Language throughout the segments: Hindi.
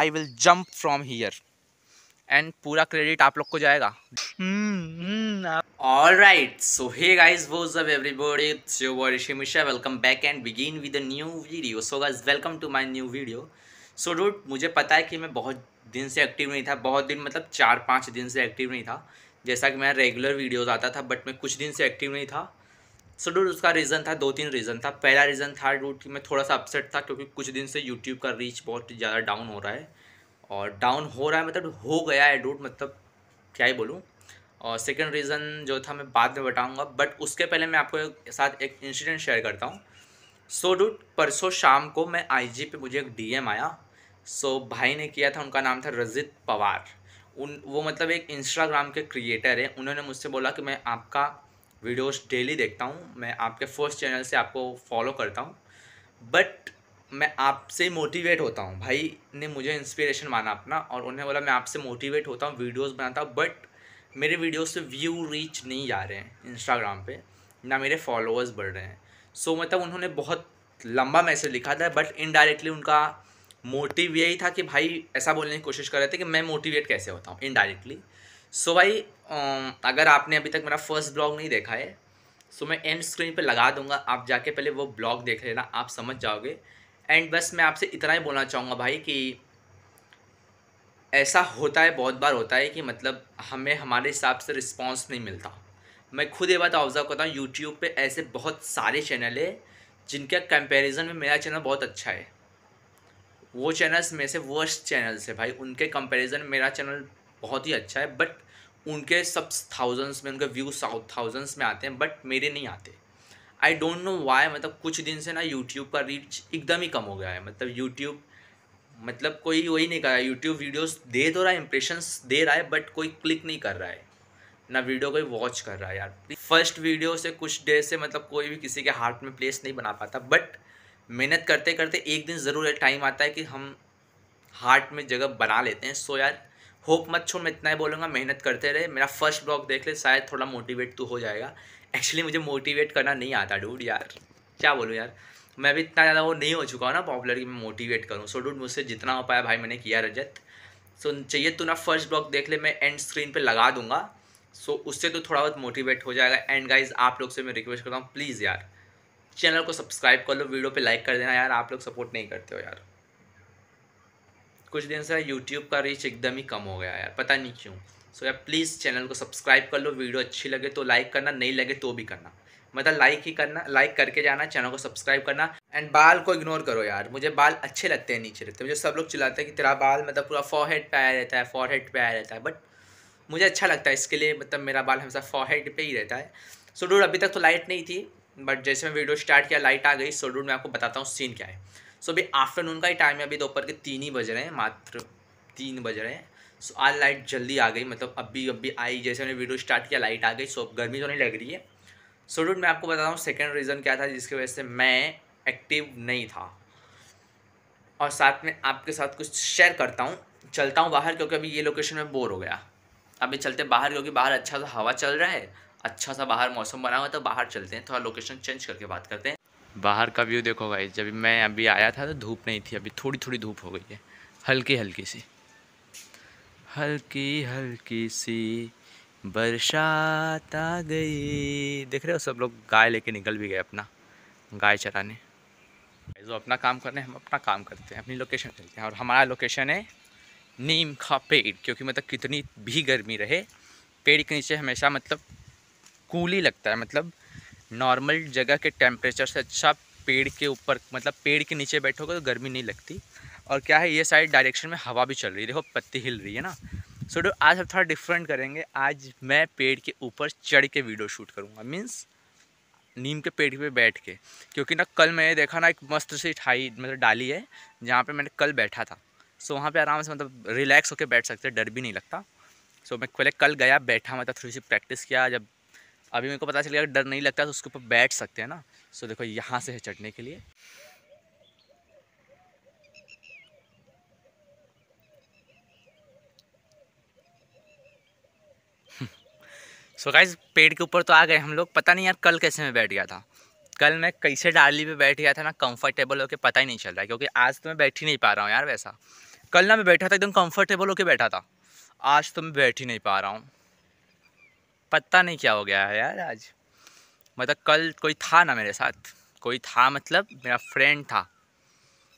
I will jump from here and पूरा क्रेडिट आप लोग को जाएगा all right so hey guys what's up everybody Mishra welcome back and begin with new video so guys welcome to my new video so डोट मुझे पता है कि मैं बहुत दिन से एक्टिव नहीं था बहुत दिन मतलब चार पाँच दिन से एक्टिव नहीं था जैसा कि मैं रेगुलर वीडियोज़ आता था बट मैं कुछ दिन से एक्टिव नहीं था सो डूड उसका रीज़न था दो तीन रीज़न था पहला रीज़न था डूड कि मैं थोड़ा सा अपसेट था क्योंकि कुछ दिन से यूट्यूब का रीच बहुत ज़्यादा डाउन हो रहा है और डाउन हो रहा है मतलब हो गया है डूड मतलब क्या ही बोलूँ और सेकेंड रीज़न जो था मैं बाद में बताऊँगा बट उसके पहले मैं आपको एक साथ एक इंसिडेंट शेयर करता हूँ सो डूट डूड परसों शाम को मैं आई पे मुझे एक डीएम आया सो so, भाई ने किया था उनका नाम था रजित पवार उन वो मतलब एक इंस्टाग्राम के क्रिएटर हैं उन्होंने मुझसे बोला कि मैं आपका वीडियोस डेली देखता हूँ मैं आपके फर्स्ट चैनल से आपको फॉलो करता हूँ बट मैं आपसे मोटिवेट होता हूँ भाई ने मुझे इंस्पिरेशन माना अपना और उन्हें बोला मैं आपसे मोटिवेट होता हूँ वीडियोस बनाता हूँ बट मेरे वीडियोस से व्यू रीच नहीं जा रहे हैं इंस्टाग्राम पे ना मेरे फॉलोअर्स बढ़ रहे हैं सो so, मतलब उन्होंने बहुत लंबा मैसेज लिखा था बट इनडायरेक्टली उनका मोटिव यही था कि भाई ऐसा बोलने की कोशिश कर रहे थे कि मैं मोटिवेट कैसे होता हूँ इनडायरेक्टली सो भाई अगर आपने अभी तक मेरा फर्स्ट ब्लॉग नहीं देखा है सो मैं एंड स्क्रीन पर लगा दूंगा आप जाके पहले वो ब्लॉग देख लेना आप समझ जाओगे एंड बस मैं आपसे इतना ही बोलना चाहूँगा भाई कि ऐसा होता है बहुत बार होता है कि मतलब हमें हमारे हिसाब से रिस्पॉन्स नहीं मिलता मैं खुद ये बात ऑब्जर्व करता हूँ यूट्यूब पे ऐसे बहुत सारे चैनल है जिनके कंपैरिजन में मेरा चैनल बहुत अच्छा है वो चैनल्स में से वर्स्ट चैनल्स है भाई उनके कंपैरिजन मेरा चैनल बहुत ही अच्छा है बट उनके सब थाउजेंड्स में उनके व्यूज साउथ थाउजेंड्स में आते हैं बट मेरे नहीं आते आई डोंट नो वाई मतलब कुछ दिन से ना यूट्यूब का रीच एकदम ही कम हो गया है मतलब यूट्यूब मतलब कोई वही नहीं कर रहा है यूट्यूब वीडियोस दे तो रहा है इंप्रेशंस दे रहा है बट कोई क्लिक नहीं कर रहा है ना वीडियो कोई वॉच कर रहा है यार फर्स्ट वीडियो से कुछ डे से मतलब कोई भी किसी के हार्ट में प्लेस नहीं बना पाता बट मेहनत करते करते एक दिन ज़रूर टाइम आता है कि हम हार्ट में जगह बना लेते हैं सो यार होप मत छोड़ मैं इतना ही बोलूँगा मेहनत करते रहे मेरा फर्स्ट ब्लॉग देख ले शायद थोड़ा मोटिवेट तो हो जाएगा एक्चुअली मुझे मोटिवेट करना नहीं आता डूड यार क्या बोलूँ यार मैं भी इतना ज़्यादा वो नहीं हो चुका हूँ ना पॉपुलर कि मैं मोटिवेट करूँ सो डूड मुझसे जितना हो पाया भाई मैंने किया रजत सो so, चाहिए तो ना फर्स्ट ब्लॉग देख ले मैं एंड स्क्रीन पर लगा दूंगा सो so, उससे तो थोड़ा बहुत मोटिवेट हो जाएगा एंड गाइज आप लोग से मैं रिक्वेस्ट करता हूँ प्लीज़ यार चैनल को सब्सक्राइब कर लो वीडियो पे लाइक कर देना यार आप लोग सपोर्ट नहीं करते हो यार कुछ दिन से यूट्यूब का रीच एकदम ही कम हो गया यार पता नहीं क्यों सो यार प्लीज़ चैनल को सब्सक्राइब कर लो वीडियो अच्छी लगे तो लाइक करना नहीं लगे तो भी करना मतलब लाइक ही करना लाइक करके जाना चैनल को सब्सक्राइब करना एंड बाल को इग्नोर करो यार मुझे बाल अच्छे लगते हैं नीचे लगते मुझे सब लोग चिल्लाते हैं कि तेरा बाल मतलब पूरा फॉरहेड पे आया रहता है फॉरहेड पे आया रहता है बट मुझे अच्छा लगता है इसके लिए मतलब मेरा बाल हमेशा फॉरहेड पे ही रहता है सो डूड अभी तक तो लाइट नहीं थी बट जैसे मैं वीडियो स्टार्ट किया लाइट आ गई सो डूड मैं आपको बताता हूँ सीन क्या है सो अभी आफ्टरनून का ही टाइम है अभी दोपहर के तीन ही बज रहे हैं मात्र तीन बज रहे हैं सो आज लाइट जल्दी आ गई मतलब अभी अभी आई जैसे मैंने वीडियो स्टार्ट किया लाइट आ गई सो अब गर्मी तो नहीं लग रही है सो डूट मैं आपको बता रहा हूँ सेकेंड रीज़न क्या था जिसकी वजह से मैं एक्टिव नहीं था और साथ में आपके साथ कुछ शेयर करता हूँ चलता हूँ बाहर क्योंकि अभी ये लोकेशन में बोर हो गया अभी चलते बाहर क्योंकि बाहर अच्छा सा हवा चल रहा है अच्छा सा बाहर मौसम बना हुआ है तो बाहर चलते हैं थोड़ा लोकेशन चेंज करके बात करते हैं बाहर का व्यू देखो भाई जब मैं अभी आया था तो धूप नहीं थी अभी थोड़ी थोड़ी धूप हो गई है हल्की हल्की सी हल्की हल्की सी बरसात आ गई देख रहे हो सब लोग गाय लेके निकल भी गए अपना गाय चराने जो अपना काम कर रहे हैं हम अपना काम करते हैं अपनी लोकेशन चलते हैं और हमारा लोकेशन है नीम का पेड़ क्योंकि मतलब कितनी भी गर्मी रहे पेड़ के नीचे हमेशा मतलब कूल ही लगता है मतलब नॉर्मल जगह के टेम्परेचर से अच्छा पेड़ के ऊपर मतलब पेड़ के नीचे बैठोगे तो गर्मी नहीं लगती और क्या है ये साइड डायरेक्शन में हवा भी चल रही है देखो पत्ती हिल रही है ना सो so, आज हम थोड़ा डिफरेंट करेंगे आज मैं पेड़ के ऊपर चढ़ के वीडियो शूट करूँगा मीन्स नीम के पेड़ पे बैठ के क्योंकि ना कल मैंने देखा ना एक मस्त सी ठाई मतलब डाली है जहाँ पे मैंने कल बैठा था सो वहाँ पे आराम से मतलब रिलैक्स होकर बैठ सकते डर भी नहीं लगता सो मैं पहले कल गया बैठा मतलब थोड़ी सी प्रैक्टिस किया जब अभी मेरे को पता चल गया डर नहीं लगता तो उसके ऊपर बैठ सकते हैं ना सो देखो यहाँ से है चढ़ने के लिए सो so गाइज पेड़ के ऊपर तो आ गए हम लोग पता नहीं यार कल कैसे मैं बैठ गया था कल मैं कैसे डाली पे बैठ गया था ना कंफर्टेबल होके पता ही नहीं चल रहा है क्योंकि आज तो मैं बैठ ही नहीं पा रहा हूँ यार वैसा कल ना मैं बैठा था एकदम कंफर्टेबल होके बैठा था आज तो मैं बैठ ही नहीं पा रहा हूँ पता नहीं क्या हो गया है यार आज मतलब कल कोई था ना मेरे साथ कोई था मतलब मेरा फ्रेंड था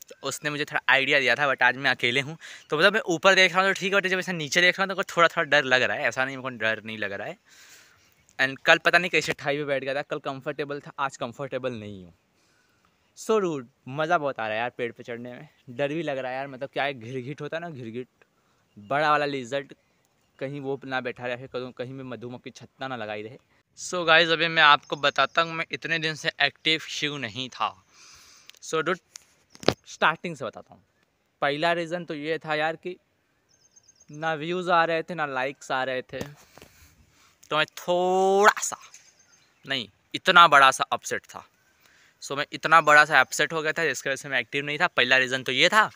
तो उसने मुझे थोड़ा आइडिया दिया था बट आज मैं अकेले हूँ तो मतलब मैं ऊपर देख रहा हूँ तो ठीक है जब ऐसा नीचे देख रहा हूँ तो थोड़ा थोड़ा डर लग रहा है ऐसा नहीं मेरे को डर नहीं लग रहा है एंड कल पता नहीं कैसे ठाई पर बैठ गया था कल कंफर्टेबल था आज कंफर्टेबल नहीं हूँ सो रूड मज़ा बहुत आ रहा है यार पेड़ पर चढ़ने में डर भी लग रहा है यार मतलब क्या है घिरघिट होता है ना घिरघिट बड़ा वाला लिजर्ट कहीं वो ना बैठा रहे करूँ कहीं में मधुमक्खी छत्ता ना लगाई रहे सो so गाइज अभी मैं आपको बताता हूँ मैं इतने दिन से एक्टिव शिव नहीं था सो so, डोट स्टार्टिंग से बताता हूँ पहला रीज़न तो ये था यार कि ना व्यूज़ आ रहे थे ना लाइक्स आ रहे थे तो मैं थोड़ा सा नहीं इतना बड़ा सा अपसेट था सो so, मैं इतना बड़ा सा अपसेट हो गया था जिसकी वजह से मैं एक्टिव नहीं था पहला रीज़न तो ये था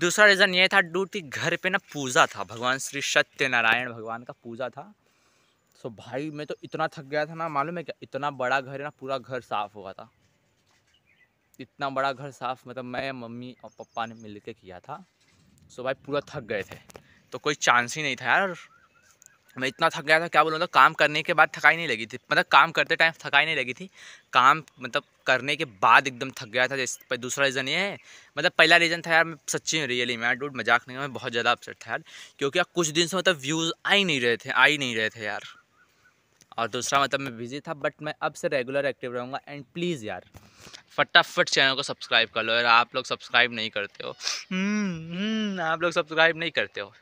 दूसरा रीज़न ये था डूड घर पे ना पूजा था भगवान श्री सत्यनारायण भगवान का पूजा था सो भाई मैं तो इतना थक गया था ना मालूम है क्या इतना बड़ा घर है ना पूरा घर साफ़ हुआ था इतना बड़ा घर साफ़ मतलब मैं मम्मी और पप्पा ने मिल के किया था सो भाई पूरा थक गए थे तो कोई चांस ही नहीं था यार मैं इतना थक गया था क्या बोलूँ मतलब काम करने के बाद थकाई नहीं लगी थी मतलब काम करते टाइम थकाई नहीं लगी थी काम मतलब करने के बाद एकदम थक गया था जैसे दूसरा रीज़न ये है मतलब पहला रीज़न था यार मैं सच्ची में रियली मैं डूट मजाक नहीं मैं बहुत ज़्यादा अपसेट था यार क्योंकि यार कुछ दिन से मतलब व्यूज़ आ ही नहीं रहे थे आ ही नहीं रहे थे यार और दूसरा मतलब मैं बिज़ी था बट मैं अब से रेगुलर एक्टिव रहूँगा एंड प्लीज़ यार फटाफट चैनल को सब्सक्राइब कर लो यार आप लोग सब्सक्राइब नहीं करते हो हम्म, हम्म, आप लोग सब्सक्राइब नहीं करते हो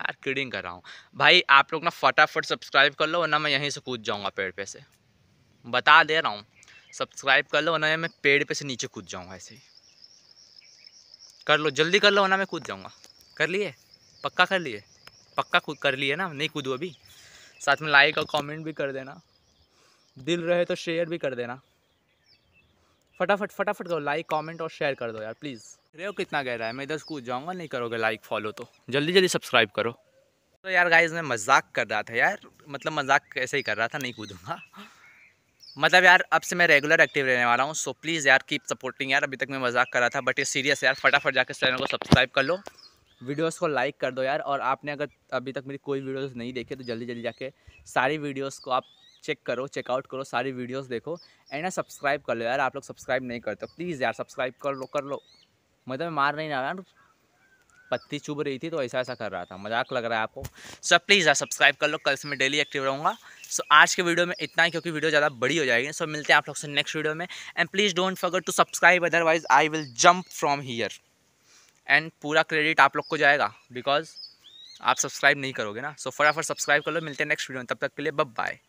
यार किडिंग कर रहा हूँ भाई आप लोग ना फटाफट सब्सक्राइब कर लो वरना मैं यहीं से कूद जाऊँगा पेड़ पे से बता दे रहा हूँ सब्सक्राइब कर लो वरना मैं पेड़ पे से नीचे कूद जाऊँगा ऐसे ही कर लो जल्दी कर लो वरना मैं कूद जाऊँगा कर लिए पक्का कर लिए पक्का कूद कर लिए ना नहीं कूदो अभी साथ में लाइक और कॉमेंट भी कर देना दिल रहे तो शेयर भी कर देना फटाफट फटाफट करो लाइक कॉमेंट और शेयर कर दो यार प्लीज़ रेव कितना गहरा है मैं इधर कूद जाऊँगा नहीं करोगे लाइक फॉलो तो जल्दी जल्दी सब्सक्राइब करो तो यार गाइज मैं मजाक कर रहा था यार मतलब मजाक ऐसे ही कर रहा था नहीं कूदूंगा मतलब यार अब से मैं रेगुलर एक्टिव रहने वाला हूँ सो प्लीज़ यार कीप सपोर्टिंग यार अभी तक मैं मजाक कर रहा था बट ये सीरियस यार फटाफट जाकर चैनल को सब्सक्राइब कर लो वीडियोस को लाइक कर दो यार और आपने अगर अभी तक मेरी कोई वीडियोस नहीं देखे तो जल्दी जल्दी जाके सारी वीडियोस को आप चेक करो चेकआउट करो सारी वीडियोस देखो एंड सब्सक्राइब कर लो यार आप लोग सब्सक्राइब नहीं करते प्लीज़ यार सब्सक्राइब कर लो कर लो मतलब मार नहीं रहा यार पत्ती चुभ रही थी तो ऐसा ऐसा कर रहा था मजाक लग रहा है आपको सो प्लीज़ यार सब्सक्राइब कर लो कल से मैं डेली एक्टिव रहूँगा सो आज के वीडियो में इतना ही क्योंकि वीडियो ज़्यादा बड़ी हो जाएगी सो मिलते हैं आप लोग से नेक्स्ट वीडियो में and please don't forget to subscribe otherwise I will jump from here and पूरा क्रेडिट आप लोग को जाएगा बिकॉज आप सब्सक्राइब नहीं करोगे ना सो फटाफट सब्सक्राइब कर लो मिलते हैं नेक्स्ट वीडियो में तब तक के लिए बब बाय